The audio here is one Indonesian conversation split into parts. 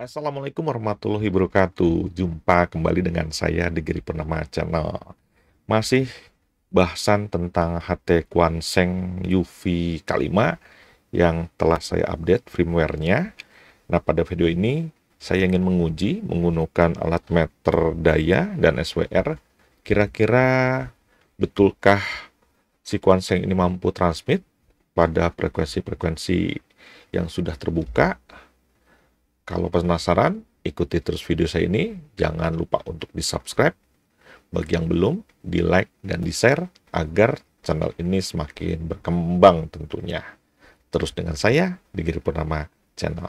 Assalamualaikum warahmatullahi wabarakatuh. Jumpa kembali dengan saya di Giri Purnama Channel. Masih bahasan tentang HT Seng UV Kalima yang telah saya update firmware-nya. Nah, pada video ini saya ingin menguji menggunakan alat meter daya dan SWR. Kira-kira betulkah si Seng ini mampu transmit pada frekuensi-frekuensi yang sudah terbuka kalau penasaran, ikuti terus video saya ini. Jangan lupa untuk di-subscribe. Bagi yang belum, di-like dan di-share agar channel ini semakin berkembang tentunya. Terus dengan saya, Digi Purnama Channel.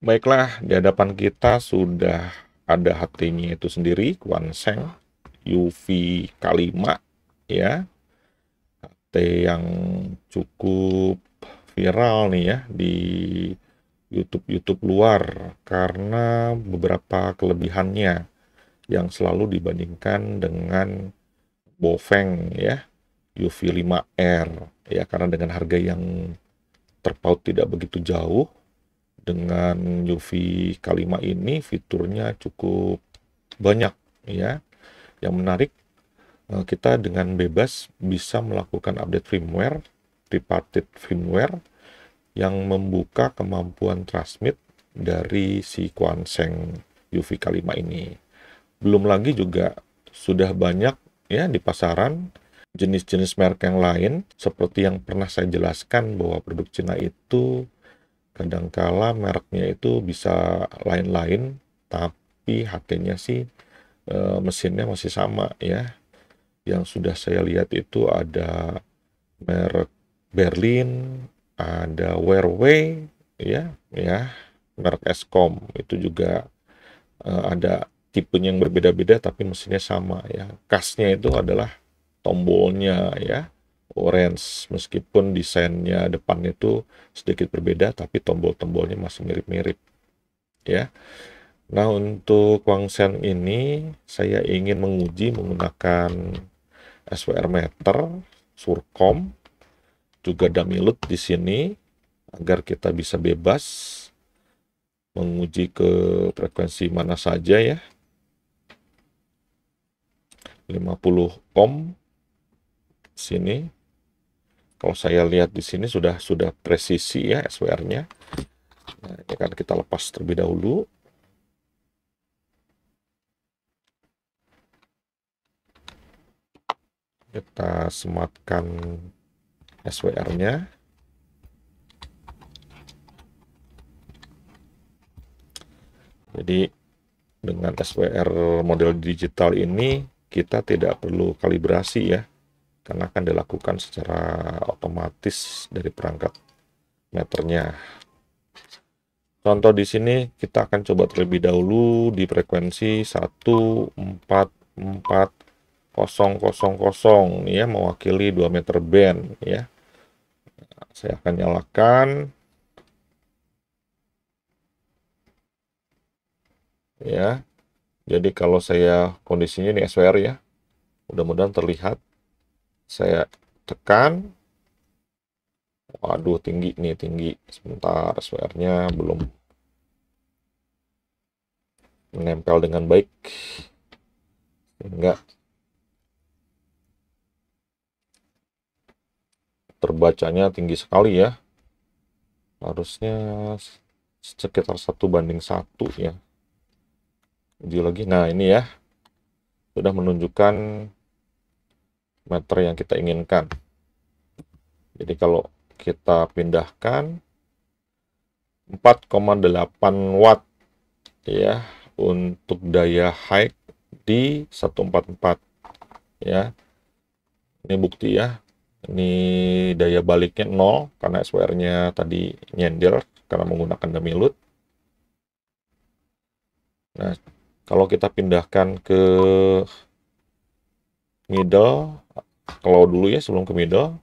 Baiklah, di hadapan kita sudah ada hatinya itu sendiri, Kuan Seng. UV K5 ya. HT yang cukup viral nih ya di YouTube-YouTube luar karena beberapa kelebihannya yang selalu dibandingkan dengan Bofeng ya UV 5R ya karena dengan harga yang terpaut tidak begitu jauh dengan UV K5 ini fiturnya cukup banyak ya yang menarik, eh, kita dengan bebas bisa melakukan update firmware, tripartite firmware, yang membuka kemampuan transmit dari si Quansheng UV K5 ini. Belum lagi juga sudah banyak ya di pasaran jenis-jenis merek yang lain seperti yang pernah saya jelaskan bahwa produk Cina itu kadangkala mereknya itu bisa lain-lain tapi harganya sih e, mesinnya masih sama ya. Yang sudah saya lihat itu ada merek Berlin, ada Wearway ya, ya, merek Eskom itu juga e, ada tipenya yang berbeda-beda tapi mesinnya sama ya. Kasnya itu adalah tombolnya ya orange meskipun desainnya depan itu sedikit berbeda tapi tombol-tombolnya masih mirip-mirip ya Nah, untuk Wangsen ini saya ingin menguji menggunakan SWR meter, Surcom, juga Damilut di sini agar kita bisa bebas menguji ke frekuensi mana saja ya. 50 ohm sini. Kalau saya lihat di sini sudah sudah presisi ya SWR-nya. Nah, ini akan kita lepas terlebih dahulu. kita sematkan SWR-nya. Jadi dengan SWR model digital ini kita tidak perlu kalibrasi ya karena akan dilakukan secara otomatis dari perangkat meternya. Contoh di sini kita akan coba terlebih dahulu di frekuensi 144 000 nih ya mewakili 2 meter band ya. Saya akan nyalakan ya. Jadi kalau saya kondisinya ini SWR ya. Mudah-mudahan terlihat. Saya tekan Waduh tinggi nih tinggi sebentar SWR-nya belum menempel dengan baik enggak terbacanya tinggi sekali ya harusnya sekitar satu banding satu ya uji lagi nah ini ya sudah menunjukkan meter yang kita inginkan jadi kalau kita pindahkan 4,8 watt ya untuk daya high di 144 ya ini bukti ya ini daya baliknya nol karena SWR-nya tadi nyender karena menggunakan demi load. Nah, kalau kita pindahkan ke middle, kalau dulu ya sebelum ke middle,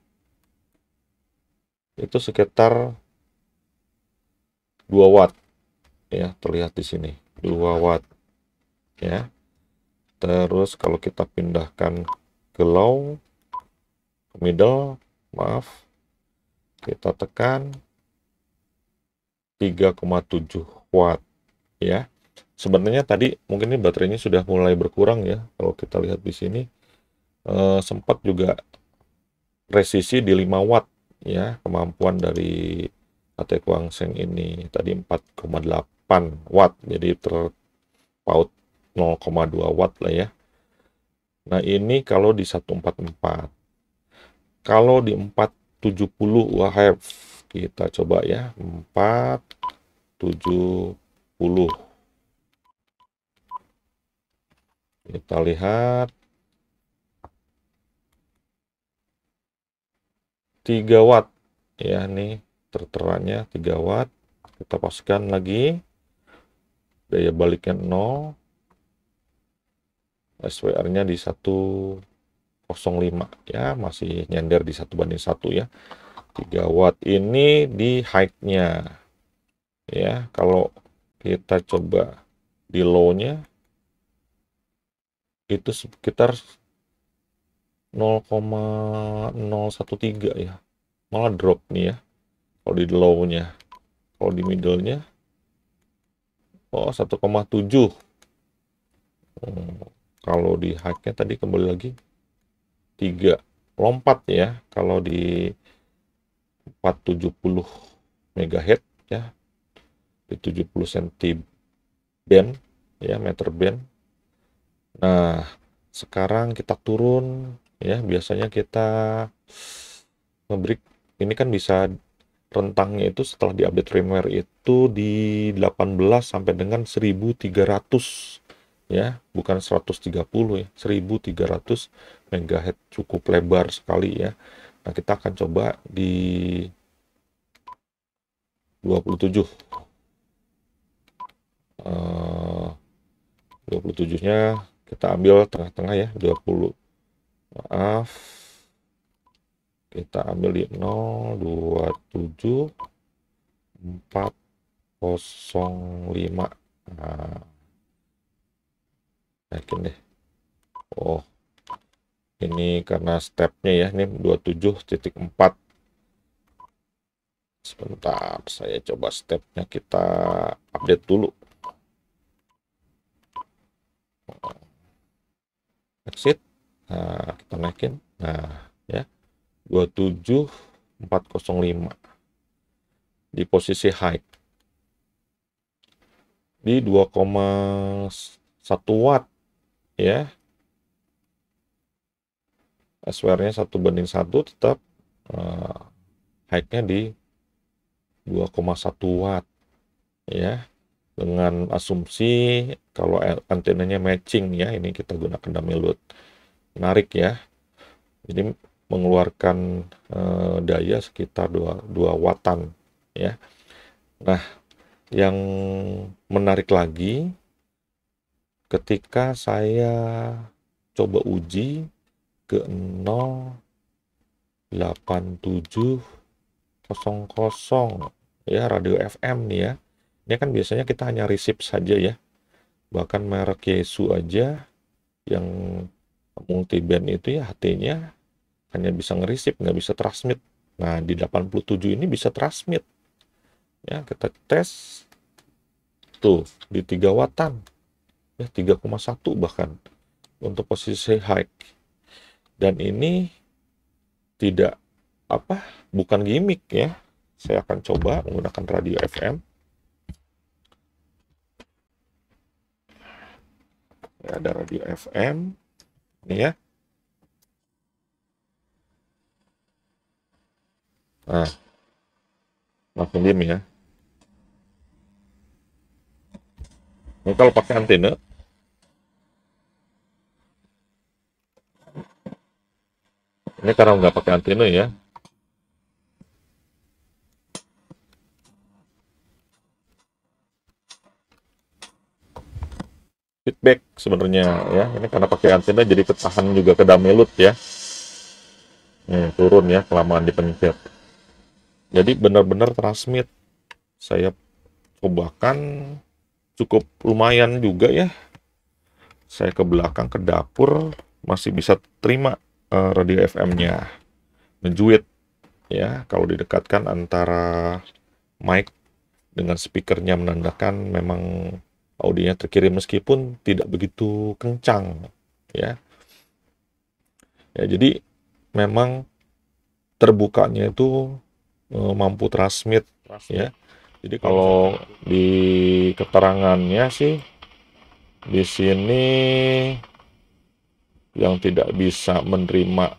itu sekitar 2 watt ya terlihat di sini 2 watt ya terus kalau kita pindahkan ke low middle maaf kita tekan 3,7 watt ya sebenarnya tadi mungkin ini baterainya sudah mulai berkurang ya kalau kita lihat di sini e, sempat juga resisi di 5 watt ya kemampuan dari AT Kuangsen ini tadi 4,8 watt jadi terpaut 0,2 watt lah ya Nah ini kalau di 144 kalau di 470 UHF, kita coba ya, 470. Kita lihat 3 watt ya nih terteranya 3 watt kita pastikan lagi daya baliknya 0 SWR nya di 1 0,05 ya masih nyender di satu banding satu ya 3 watt ini di high-nya ya kalau kita coba di low-nya itu sekitar 0,013 ya malah drop nih ya kalau di low-nya kalau di middle-nya oh 1,7 hmm, kalau di high-nya tadi kembali lagi tiga lompat ya kalau di 470 MHz ya di 70 cm band ya meter band nah sekarang kita turun ya biasanya kita ngebrik ini kan bisa rentangnya itu setelah di update firmware itu di 18 sampai dengan 1300 ya bukan 130 ya 1300 MHz cukup lebar sekali ya nah kita akan coba di 27 uh, 27 nya kita ambil tengah-tengah ya 20 maaf kita ambil di 027 405 nah naikin deh oh ini karena stepnya ya ini 27.4 sebentar saya coba stepnya kita update dulu exit nah, kita naikin nah ya 27405 di posisi high di 2,1 watt ya SWR-nya satu banding satu tetap uh, eh, high-nya di 2,1 watt ya dengan asumsi kalau antenanya matching ya ini kita gunakan dummy load menarik ya jadi mengeluarkan uh, daya sekitar 2, 2 wattan ya nah yang menarik lagi ketika saya coba uji ke 08700 ya radio FM nih ya ini kan biasanya kita hanya receive saja ya bahkan merek Yesu aja yang multi band itu ya HT-nya hanya bisa ngerisip nggak bisa transmit nah di 87 ini bisa transmit ya kita tes tuh di 3 watan ya 3,1 bahkan untuk posisi high dan ini tidak apa bukan gimmick ya saya akan coba menggunakan radio FM ya, ada radio FM ini ya nah makin dim ya ini kalau pakai antena Ini karena nggak pakai antena ya. Feedback sebenarnya ya. Ini karena pakai antena jadi ketahan juga ke damelut ya. Hmm, turun ya kelamaan di dipencet. Jadi benar-benar transmit. Saya cobakan cukup lumayan juga ya. Saya ke belakang ke dapur masih bisa terima uh, radio FM-nya menjuit ya kalau didekatkan antara mic dengan speakernya menandakan memang audionya terkirim meskipun tidak begitu kencang ya ya jadi memang terbukanya itu uh, mampu transmit ya jadi kalau di keterangannya sih di sini yang tidak bisa menerima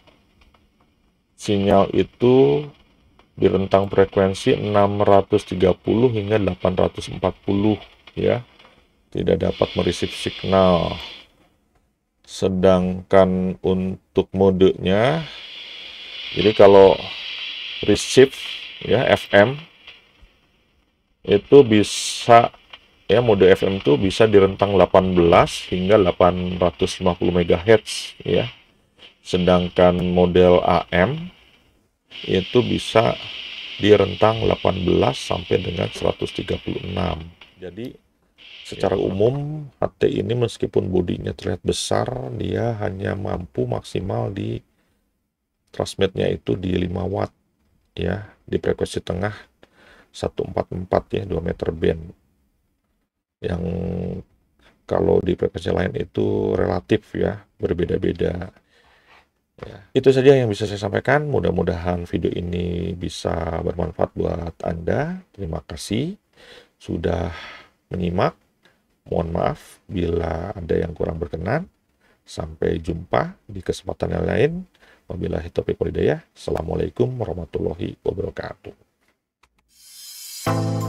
sinyal itu di rentang frekuensi 630 hingga 840 ya tidak dapat merisip signal sedangkan untuk modenya jadi kalau receive ya FM itu bisa ya mode FM itu bisa di rentang 18 hingga 850 MHz ya sedangkan model AM itu bisa di rentang 18 sampai dengan 136 jadi secara ya. umum HT ini meskipun bodinya terlihat besar dia hanya mampu maksimal di transmitnya itu di 5 watt ya di frekuensi tengah 144 ya 2 meter band yang kalau di frekuensi lain itu relatif ya berbeda-beda ya. itu saja yang bisa saya sampaikan mudah-mudahan video ini bisa bermanfaat buat anda terima kasih sudah menyimak mohon maaf bila ada yang kurang berkenan sampai jumpa di kesempatan yang lain wabillahi taufiq walhidayah assalamualaikum warahmatullahi wabarakatuh